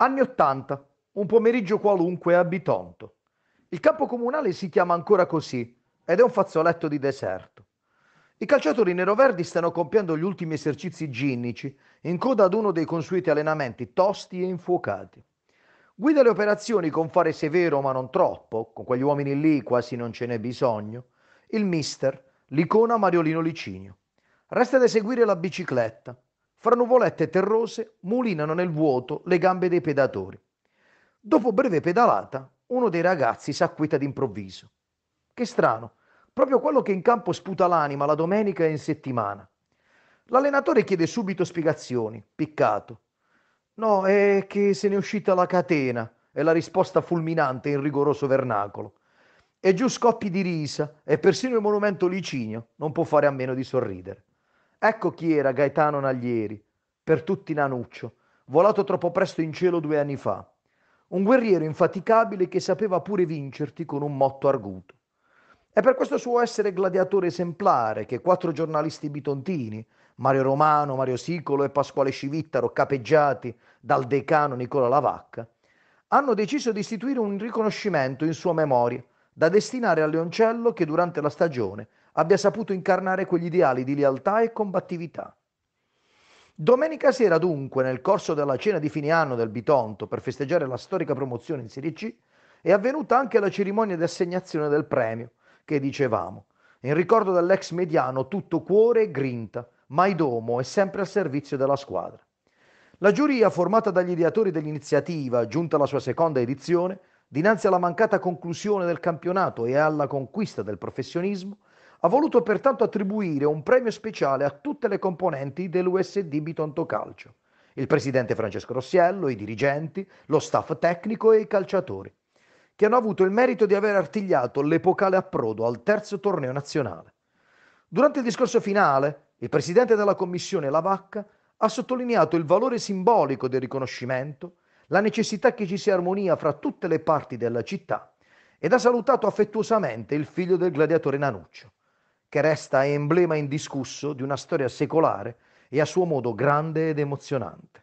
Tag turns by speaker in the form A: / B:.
A: Anni Ottanta, un pomeriggio qualunque a Bitonto. Il campo comunale si chiama ancora così ed è un fazzoletto di deserto. I calciatori neroverdi stanno compiendo gli ultimi esercizi ginnici in coda ad uno dei consueti allenamenti tosti e infuocati. Guida le operazioni con fare severo ma non troppo, con quegli uomini lì quasi non ce n'è bisogno, il mister, l'icona Mariolino Licinio. Resta da eseguire la bicicletta, fra nuvolette terrose mulinano nel vuoto le gambe dei pedatori. Dopo breve pedalata, uno dei ragazzi s'acquita d'improvviso. Che strano, proprio quello che in campo sputa l'anima la domenica e in settimana. L'allenatore chiede subito spiegazioni, piccato. No, è che se ne è uscita la catena, è la risposta fulminante in rigoroso vernacolo. E giù scoppi di risa, e persino il monumento licinio non può fare a meno di sorridere. Ecco chi era Gaetano Naglieri, per tutti Nanuccio, volato troppo presto in cielo due anni fa. Un guerriero infaticabile che sapeva pure vincerti con un motto arguto. È per questo suo essere gladiatore esemplare che quattro giornalisti bitontini, Mario Romano, Mario Sicolo e Pasquale Civittaro, capeggiati dal decano Nicola Lavacca, hanno deciso di istituire un riconoscimento in sua memoria da destinare al Leoncello che durante la stagione abbia saputo incarnare quegli ideali di lealtà e combattività. Domenica sera dunque, nel corso della cena di fine anno del Bitonto per festeggiare la storica promozione in Serie C, è avvenuta anche la cerimonia di assegnazione del premio, che dicevamo, in ricordo dell'ex mediano tutto cuore e grinta, mai domo e sempre al servizio della squadra. La giuria, formata dagli ideatori dell'iniziativa, giunta alla sua seconda edizione, dinanzi alla mancata conclusione del campionato e alla conquista del professionismo, ha voluto pertanto attribuire un premio speciale a tutte le componenti dell'USD Bitonto Calcio, il presidente Francesco Rossiello, i dirigenti, lo staff tecnico e i calciatori, che hanno avuto il merito di aver artigliato l'epocale approdo al terzo torneo nazionale. Durante il discorso finale, il presidente della commissione Lavacca ha sottolineato il valore simbolico del riconoscimento, la necessità che ci sia armonia fra tutte le parti della città ed ha salutato affettuosamente il figlio del gladiatore Nanuccio che resta emblema indiscusso di una storia secolare e a suo modo grande ed emozionante.